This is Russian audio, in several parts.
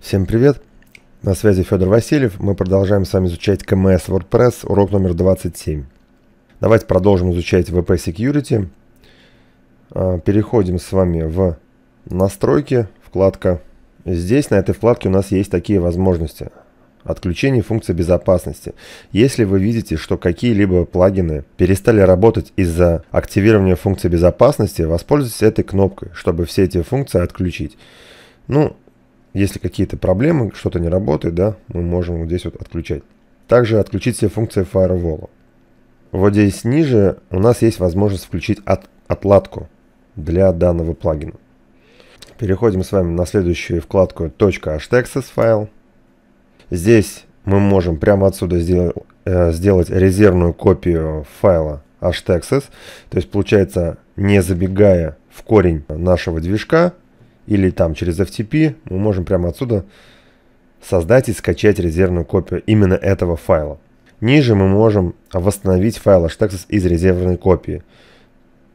Всем привет! На связи Федор Васильев. Мы продолжаем с вами изучать КМС WordPress, урок номер 27. Давайте продолжим изучать VP Security. А, переходим с вами в настройки, вкладка. Здесь на этой вкладке у нас есть такие возможности. Отключение функции безопасности. Если вы видите, что какие-либо плагины перестали работать из-за активирования функции безопасности, воспользуйтесь этой кнопкой, чтобы все эти функции отключить. Ну, если какие-то проблемы, что-то не работает, да, мы можем вот здесь вот отключать. Также отключить все функции Firewall. Вот здесь ниже у нас есть возможность включить от, отладку для данного плагина. Переходим с вами на следующую вкладку .htaccess файл. Здесь мы можем прямо отсюда сделать, э, сделать резервную копию файла htaccess. То есть получается, не забегая в корень нашего движка, или там через FTP, мы можем прямо отсюда создать и скачать резервную копию именно этого файла. Ниже мы можем восстановить файл htaccess из резервной копии.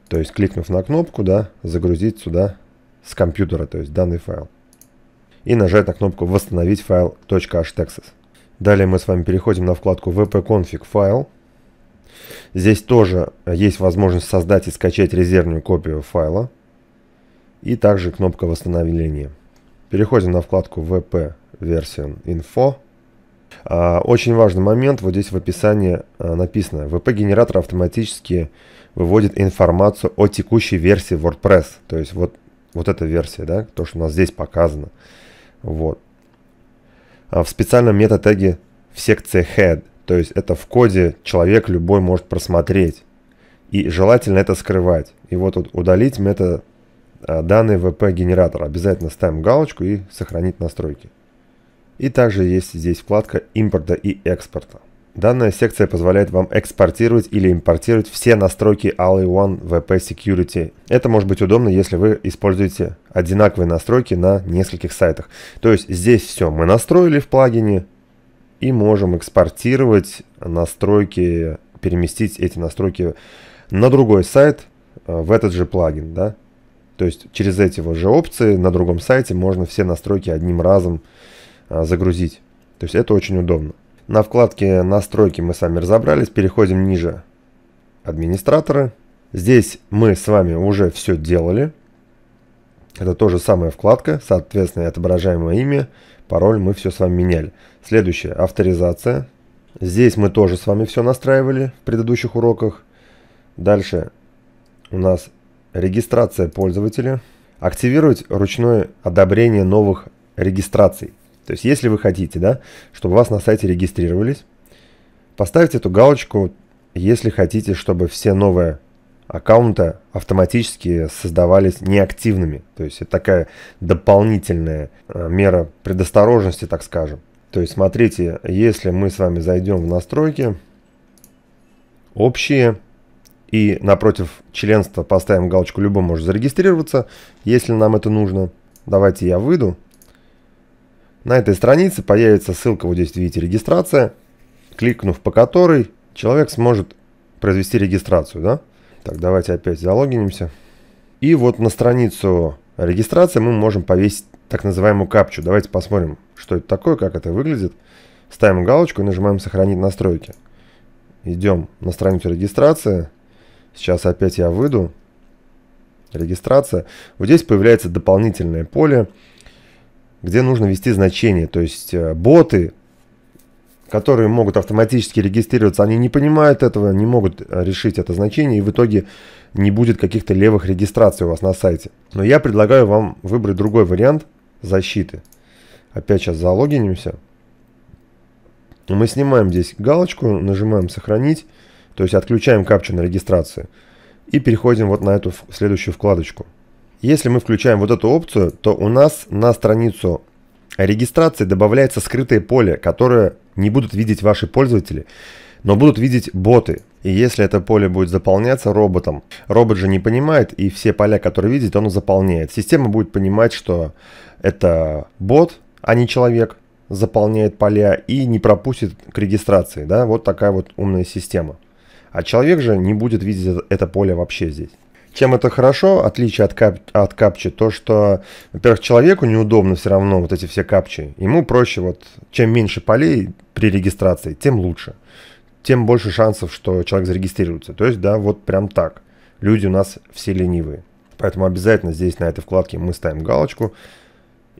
То есть, кликнув на кнопку, да, загрузить сюда с компьютера, то есть данный файл. И нажать на кнопку «Восстановить файл .htaccess». Далее мы с вами переходим на вкладку wp-config файл. Здесь тоже есть возможность создать и скачать резервную копию файла и также кнопка восстановления. Переходим на вкладку VP Version Info. Очень важный момент, вот здесь в описании а, написано, VP-генератор автоматически выводит информацию о текущей версии WordPress, то есть вот, вот эта версия, да, то, что у нас здесь показано. Вот. А, в специальном мета-теге в секции head, то есть это в коде человек любой может просмотреть. И желательно это скрывать. И вот, вот удалить мета Э, Данный VP-генератора. Обязательно ставим галочку и сохранить настройки. И также есть здесь вкладка импорта и экспорта. Данная секция позволяет вам экспортировать или импортировать все настройки All-in-One VP Security. Это может быть удобно, если вы используете одинаковые настройки на нескольких сайтах. То есть здесь все мы настроили в плагине и можем экспортировать настройки, переместить эти настройки на другой сайт э, в этот же плагин. Да? То есть через эти вот же опции на другом сайте можно все настройки одним разом а, загрузить. То есть это очень удобно. На вкладке «Настройки» мы с вами разобрались. Переходим ниже «Администраторы». Здесь мы с вами уже все делали. Это тоже самая вкладка, соответственно, отображаемое имя, пароль, мы все с вами меняли. Следующее, авторизация. Здесь мы тоже с вами все настраивали в предыдущих уроках. Дальше у нас регистрация пользователя, активировать ручное одобрение новых регистраций. То есть, если вы хотите, да, чтобы вас на сайте регистрировались, поставьте эту галочку, если хотите, чтобы все новые аккаунты автоматически создавались неактивными. То есть это такая дополнительная э, мера предосторожности, так скажем. То есть смотрите, если мы с вами зайдем в настройки, общие, и напротив членства поставим галочку «Любой может зарегистрироваться», если нам это нужно. Давайте я выйду. На этой странице появится ссылка, вот здесь видите, регистрация, кликнув по которой человек сможет произвести регистрацию. Да? Так, давайте опять залогинимся. И вот на страницу регистрации мы можем повесить так называемую капчу. Давайте посмотрим, что это такое, как это выглядит. Ставим галочку и нажимаем «Сохранить настройки». Идем на страницу регистрации. Сейчас опять я выйду. Регистрация. Вот здесь появляется дополнительное поле, где нужно ввести значение. То есть э, боты, которые могут автоматически регистрироваться, они не понимают этого, не могут э, решить это значение, и в итоге не будет каких-то левых регистраций у вас на сайте. Но я предлагаю вам выбрать другой вариант защиты. Опять сейчас залогинимся. Мы снимаем здесь галочку, нажимаем «Сохранить». То есть отключаем капчу на регистрации и переходим вот на эту следующую вкладочку. Если мы включаем вот эту опцию, то у нас на страницу регистрации добавляется скрытое поле, которое не будут видеть ваши пользователи, но будут видеть боты. И если это поле будет заполняться роботом, робот же не понимает, и все поля, которые видит, он заполняет. Система будет понимать, что это бот, а не человек, заполняет поля и не пропустит к регистрации. Да? Вот такая вот умная система. А человек же не будет видеть это поле вообще здесь. Чем это хорошо, отличие от, кап, от капчи, то что, во-первых, человеку неудобно все равно вот эти все капчи. Ему проще вот, чем меньше полей при регистрации, тем лучше. Тем больше шансов, что человек зарегистрируется. То есть, да, вот прям так. Люди у нас все ленивые. Поэтому обязательно здесь на этой вкладке мы ставим галочку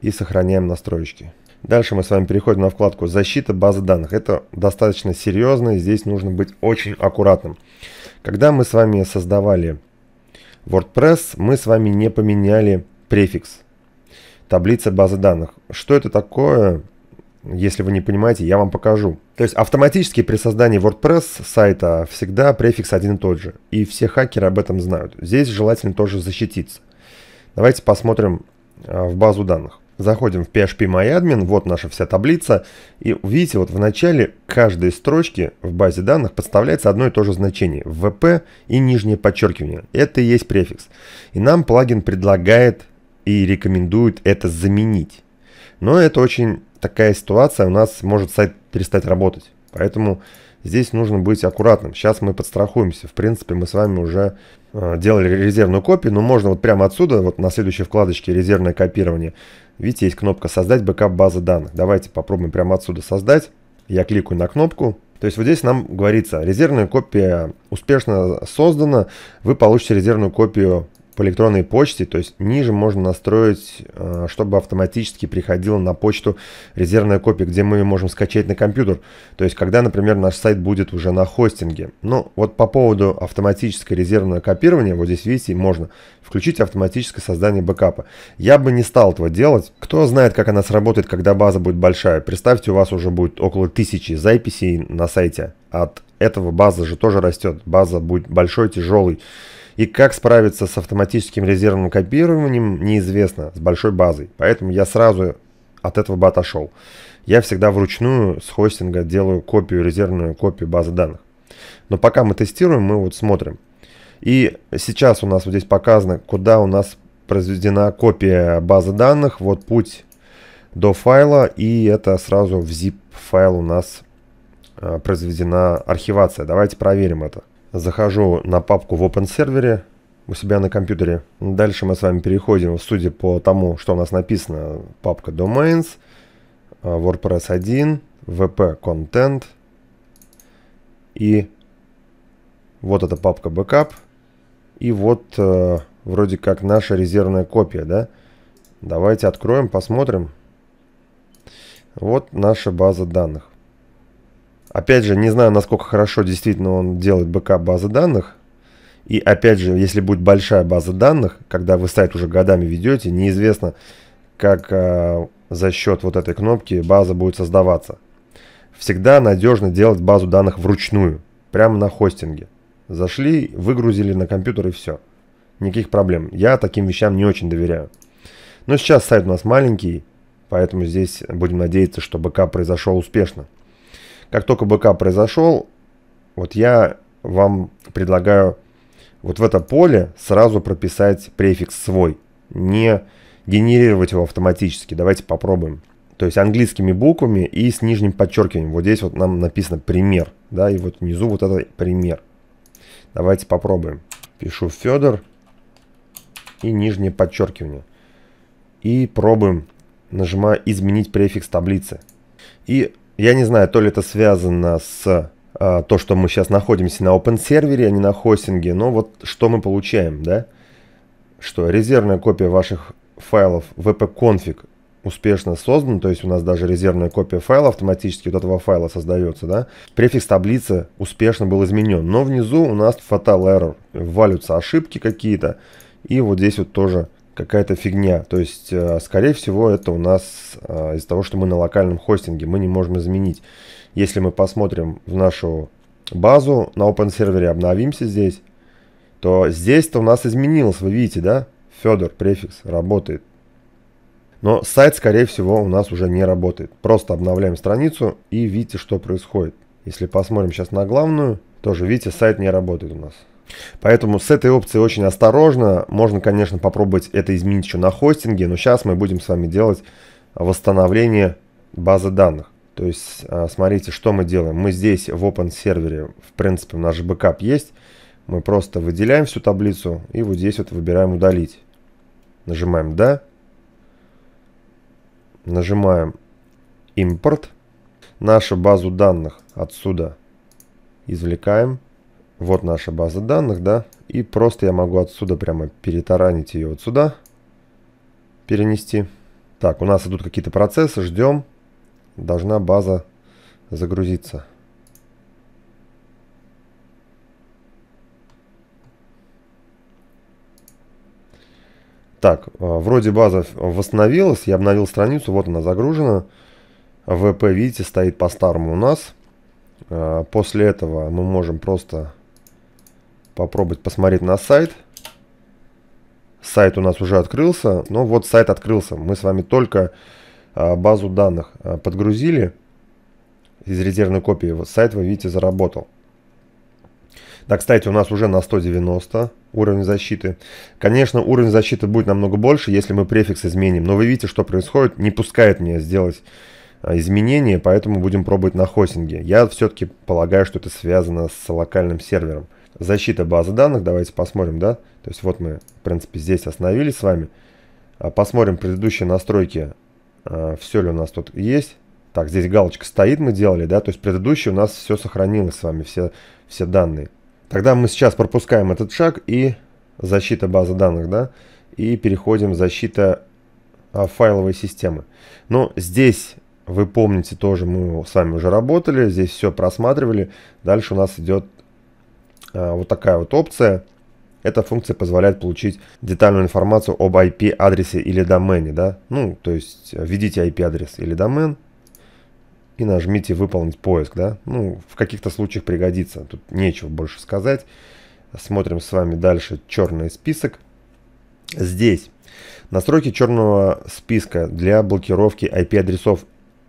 и сохраняем настройки. Дальше мы с вами переходим на вкладку «Защита базы данных». Это достаточно серьезно, и здесь нужно быть очень аккуратным. Когда мы с вами создавали WordPress, мы с вами не поменяли префикс таблицы базы данных. Что это такое? Если вы не понимаете, я вам покажу. То есть автоматически при создании WordPress сайта всегда префикс один и тот же. И все хакеры об этом знают. Здесь желательно тоже защититься. Давайте посмотрим э, в базу данных. Заходим в PHP MyAdmin, вот наша вся таблица. И видите, вот в начале каждой строчки в базе данных подставляется одно и то же значение. VP и нижнее подчеркивание. Это и есть префикс. И нам плагин предлагает и рекомендует это заменить. Но это очень такая ситуация, у нас может сайт перестать работать. Поэтому здесь нужно быть аккуратным. Сейчас мы подстрахуемся. В принципе, мы с вами уже э, делали резервную копию, но можно вот прямо отсюда, вот на следующей вкладочке «Резервное копирование». Видите, есть кнопка «Создать бэкап базы данных». Давайте попробуем прямо отсюда создать. Я кликаю на кнопку. То есть вот здесь нам говорится, резервная копия успешно создана, вы получите резервную копию по электронной почте, то есть ниже можно настроить, э, чтобы автоматически приходила на почту резервная копия, где мы ее можем скачать на компьютер, то есть когда, например, наш сайт будет уже на хостинге. Ну вот по поводу автоматического резервного копирования, вот здесь видите, можно включить автоматическое создание бэкапа. Я бы не стал этого делать. Кто знает, как она сработает, когда база будет большая. Представьте, у вас уже будет около тысячи записей на сайте. От этого база же тоже растет. База будет большой, тяжелый. И как справиться с автоматическим резервным копированием, неизвестно, с большой базой. Поэтому я сразу от этого бы отошел. Я всегда вручную с хостинга делаю копию, резервную копию базы данных. Но пока мы тестируем, мы вот смотрим. И сейчас у нас вот здесь показано, куда у нас произведена копия базы данных. Вот путь до файла, и это сразу в zip файл у нас а, произведена архивация. Давайте проверим это захожу на папку в Open Server у себя на компьютере. Дальше мы с вами переходим, в студию по тому, что у нас написано, папка Domains, э, WordPress 1, VP Content и вот эта папка Backup и вот э, вроде как наша резервная копия, да? Давайте откроем, посмотрим. Вот наша база данных. Опять же, не знаю, насколько хорошо действительно он делает бэкап базы данных. И опять же, если будет большая база данных, когда вы сайт уже годами ведете, неизвестно, как э, за счет вот этой кнопки база будет создаваться. Всегда надежно делать базу данных вручную, прямо на хостинге. Зашли, выгрузили на компьютер и все. Никаких проблем. Я таким вещам не очень доверяю. Но сейчас сайт у нас маленький, поэтому здесь будем надеяться, что БК произошел успешно. Как только бэкап произошел, вот я вам предлагаю вот в это поле сразу прописать префикс свой, не генерировать его автоматически. Давайте попробуем. То есть английскими буквами и с нижним подчеркиванием. Вот здесь вот нам написано пример, да, и вот внизу вот это пример. Давайте попробуем. Пишу Федор и нижнее подчеркивание. И пробуем, нажимая изменить префикс таблицы. И я не знаю, то ли это связано с а, то, что мы сейчас находимся на open сервере, а не на хостинге, но вот что мы получаем, да? Что резервная копия ваших файлов wp-config успешно создана, то есть у нас даже резервная копия файла автоматически вот этого файла создается, да. Префикс таблицы успешно был изменен, но внизу у нас fatal error, валются ошибки какие-то, и вот здесь вот тоже какая-то фигня. То есть, э, скорее всего, это у нас э, из-за того, что мы на локальном хостинге, мы не можем изменить. Если мы посмотрим в нашу базу на open сервере, обновимся здесь, то здесь-то у нас изменилось, вы видите, да? Федор, префикс, работает. Но сайт, скорее всего, у нас уже не работает. Просто обновляем страницу и видите, что происходит. Если посмотрим сейчас на главную, тоже видите, сайт не работает у нас. Поэтому с этой опцией очень осторожно. Можно, конечно, попробовать это изменить еще на хостинге, но сейчас мы будем с вами делать восстановление базы данных. То есть, а, смотрите, что мы делаем. Мы здесь в Open сервере, в принципе, наш бэкап есть. Мы просто выделяем всю таблицу и вот здесь вот выбираем «Удалить». Нажимаем «Да». Нажимаем «Импорт». Нашу базу данных отсюда извлекаем – вот наша база данных, да. И просто я могу отсюда прямо перетаранить ее вот сюда. Перенести. Так, у нас идут какие-то процессы, ждем. Должна база загрузиться. Так, э, вроде база восстановилась, я обновил страницу, вот она загружена. ВП, видите, стоит по-старому у нас. Э, после этого мы можем просто попробовать посмотреть на сайт. Сайт у нас уже открылся. Ну вот сайт открылся. Мы с вами только а, базу данных а, подгрузили из резервной копии. Сайт, вы видите, заработал. Да, кстати, у нас уже на 190 уровень защиты. Конечно, уровень защиты будет намного больше, если мы префикс изменим. Но вы видите, что происходит. Не пускает меня сделать а, изменения, поэтому будем пробовать на хостинге. Я все-таки полагаю, что это связано с локальным сервером. Защита базы данных, давайте посмотрим, да? То есть вот мы, в принципе, здесь остановились с вами. А, посмотрим предыдущие настройки, а, все ли у нас тут есть. Так, здесь галочка стоит, мы делали, да? То есть предыдущие у нас все сохранилось с вами, все, все данные. Тогда мы сейчас пропускаем этот шаг и защита базы данных, да? И переходим защита а, файловой системы. Но здесь вы помните тоже, мы с вами уже работали, здесь все просматривали. Дальше у нас идет а, вот такая вот опция. Эта функция позволяет получить детальную информацию об IP-адресе или домене. Да? Ну, то есть э, введите IP-адрес или домен и нажмите «Выполнить поиск». Да? Ну, в каких-то случаях пригодится. Тут нечего больше сказать. Смотрим с вами дальше черный список. Здесь настройки черного списка для блокировки IP-адресов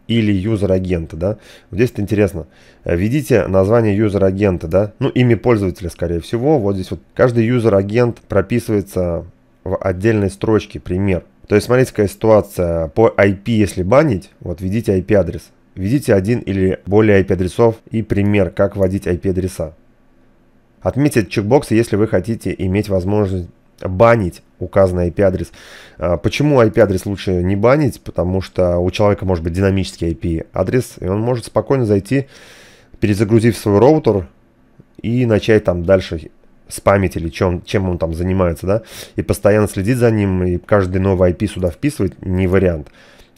или юзер-агента, да. Вот здесь это интересно. Э, введите название юзер-агента, да, ну, имя пользователя, скорее всего. Вот здесь вот каждый юзер-агент прописывается в отдельной строчке, пример. То есть, смотрите, какая ситуация. По IP, если банить, вот введите IP-адрес. Введите один или более IP-адресов и пример, как вводить IP-адреса. Отметьте чекбоксы, если вы хотите иметь возможность банить указанный IP-адрес. А, почему IP-адрес лучше не банить? Потому что у человека может быть динамический IP-адрес, и он может спокойно зайти, перезагрузив свой роутер, и начать там дальше спамить или чем, чем он там занимается, да, и постоянно следить за ним, и каждый новый IP сюда вписывать не вариант.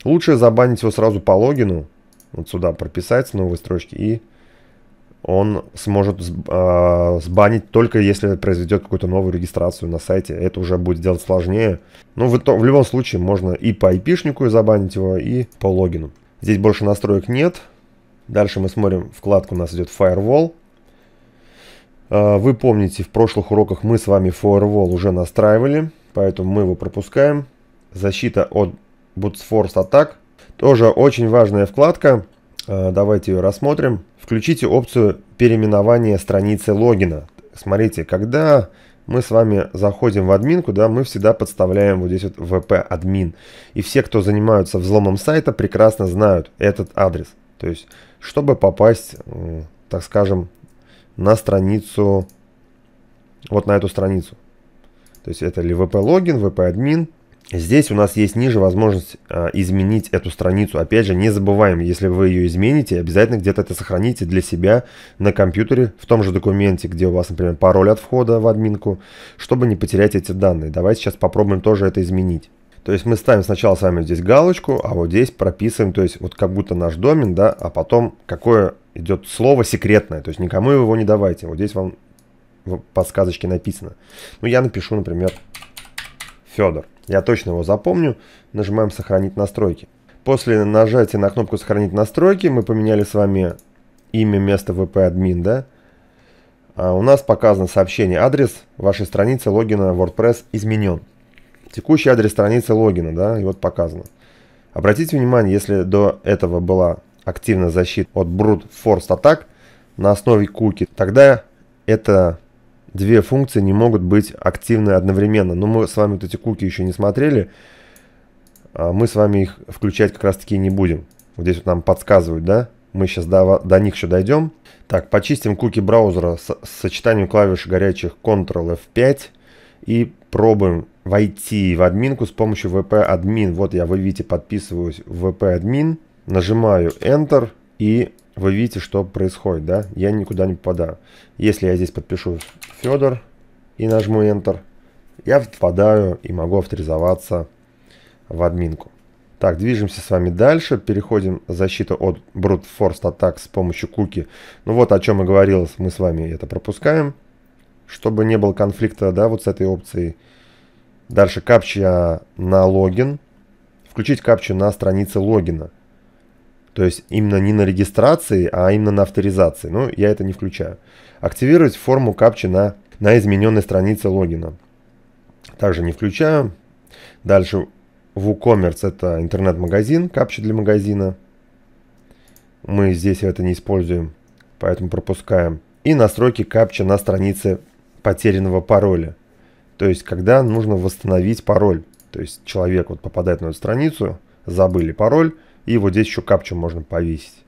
Лучше забанить его сразу по логину, вот сюда прописать с новой строчки и он сможет а, сбанить только если произведет какую-то новую регистрацию на сайте. Это уже будет делать сложнее. Но ну, в, в любом случае можно и по айпишнику забанить его, и по логину. Здесь больше настроек нет. Дальше мы смотрим, вкладку у нас идет Firewall. А, вы помните, в прошлых уроках мы с вами Firewall уже настраивали, поэтому мы его пропускаем. Защита от Bootforce атак. Тоже очень важная вкладка. Э, давайте ее рассмотрим. Включите опцию переименования страницы логина. Смотрите, когда мы с вами заходим в админку, да, мы всегда подставляем вот здесь вот vp-админ. И все, кто занимаются взломом сайта, прекрасно знают этот адрес. То есть, чтобы попасть, так скажем, на страницу, вот на эту страницу. То есть это ли vp-логин, vp-админ, Здесь у нас есть ниже возможность э, изменить эту страницу. Опять же, не забываем, если вы ее измените, обязательно где-то это сохраните для себя на компьютере, в том же документе, где у вас, например, пароль от входа в админку, чтобы не потерять эти данные. Давайте сейчас попробуем тоже это изменить. То есть мы ставим сначала с вами здесь галочку, а вот здесь прописываем, то есть вот как будто наш домен, да, а потом какое идет слово секретное, то есть никому его не давайте. Вот здесь вам в подсказочке написано. Ну, я напишу, например, Федор. Я точно его запомню. Нажимаем «Сохранить настройки». После нажатия на кнопку «Сохранить настройки» мы поменяли с вами имя место VP-админ, да? А у нас показано сообщение «Адрес вашей страницы логина WordPress изменен». Текущий адрес страницы логина, да, и вот показано. Обратите внимание, если до этого была активная защита от Brute Force атак на основе куки, тогда это две функции не могут быть активны одновременно. Но мы с вами вот эти куки еще не смотрели. А мы с вами их включать как раз таки не будем. Вот здесь вот нам подсказывают, да? Мы сейчас до, до них еще дойдем. Так, почистим куки браузера с, с сочетанием клавиш горячих Ctrl F5 и пробуем войти в админку с помощью WP Admin. Вот я, вы видите, подписываюсь в VP-админ, нажимаю Enter и вы видите, что происходит, да? Я никуда не попадаю. Если я здесь подпишу Федор и нажму Enter, я впадаю и могу авторизоваться в админку. Так, движемся с вами дальше. Переходим защиту от Brute Force Attack с помощью куки. Ну вот о чем и говорилось, мы с вами это пропускаем, чтобы не было конфликта, да, вот с этой опцией. Дальше капча на логин. Включить капчу на странице логина. То есть именно не на регистрации, а именно на авторизации. Но ну, я это не включаю. Активировать форму капчи на, на измененной странице логина. Также не включаю. Дальше WooCommerce это интернет-магазин, капча для магазина. Мы здесь это не используем, поэтому пропускаем. И настройки капча на странице потерянного пароля. То есть, когда нужно восстановить пароль. То есть, человек вот попадает на эту страницу, забыли пароль, и вот здесь еще капчу можно повесить.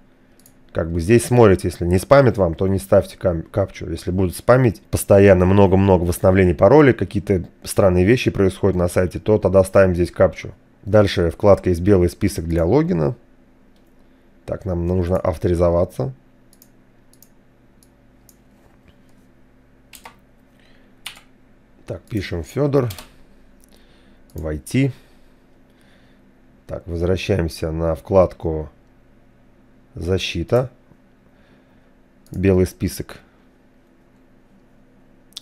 Как бы здесь смотрите, если не спамит вам, то не ставьте капчу. Если будут спамить постоянно много-много восстановлений паролей, какие-то странные вещи происходят на сайте, то тогда ставим здесь капчу. Дальше вкладка есть белый список для логина. Так, нам нужно авторизоваться. Так, пишем Федор. Войти. Так, возвращаемся на вкладку «Защита». Белый список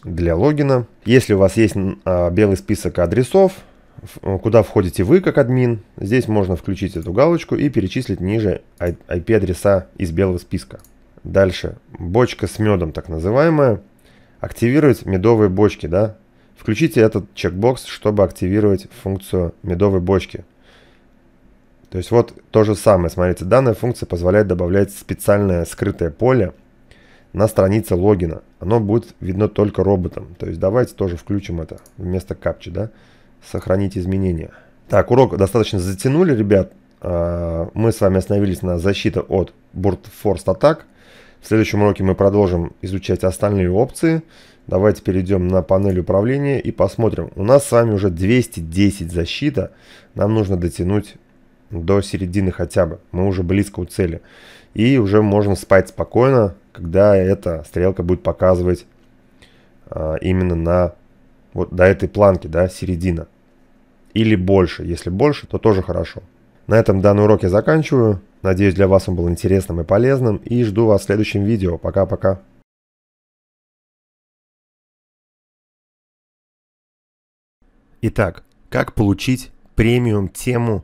для логина. Если у вас есть а, белый список адресов, э, куда входите вы как админ, здесь можно включить эту галочку и перечислить ниже IP-адреса из белого списка. Дальше. Бочка с медом, так называемая. Активировать медовые бочки, да? Включите этот чекбокс, чтобы активировать функцию медовой бочки. То есть вот то же самое, смотрите, данная функция позволяет добавлять специальное скрытое поле на странице логина. Оно будет видно только роботам. То есть давайте тоже включим это вместо капчи, да? Сохранить изменения. Так, урок достаточно затянули, ребят. А, мы с вами остановились на защита от Board атак. В следующем уроке мы продолжим изучать остальные опции. Давайте перейдем на панель управления и посмотрим. У нас с вами уже 210 защита. Нам нужно дотянуть до середины хотя бы. Мы уже близко у цели. И уже можно спать спокойно, когда эта стрелка будет показывать а, именно на вот до этой планки, да, середина. Или больше. Если больше, то тоже хорошо. На этом данный урок я заканчиваю. Надеюсь, для вас он был интересным и полезным. И жду вас в следующем видео. Пока-пока. Итак, как получить премиум тему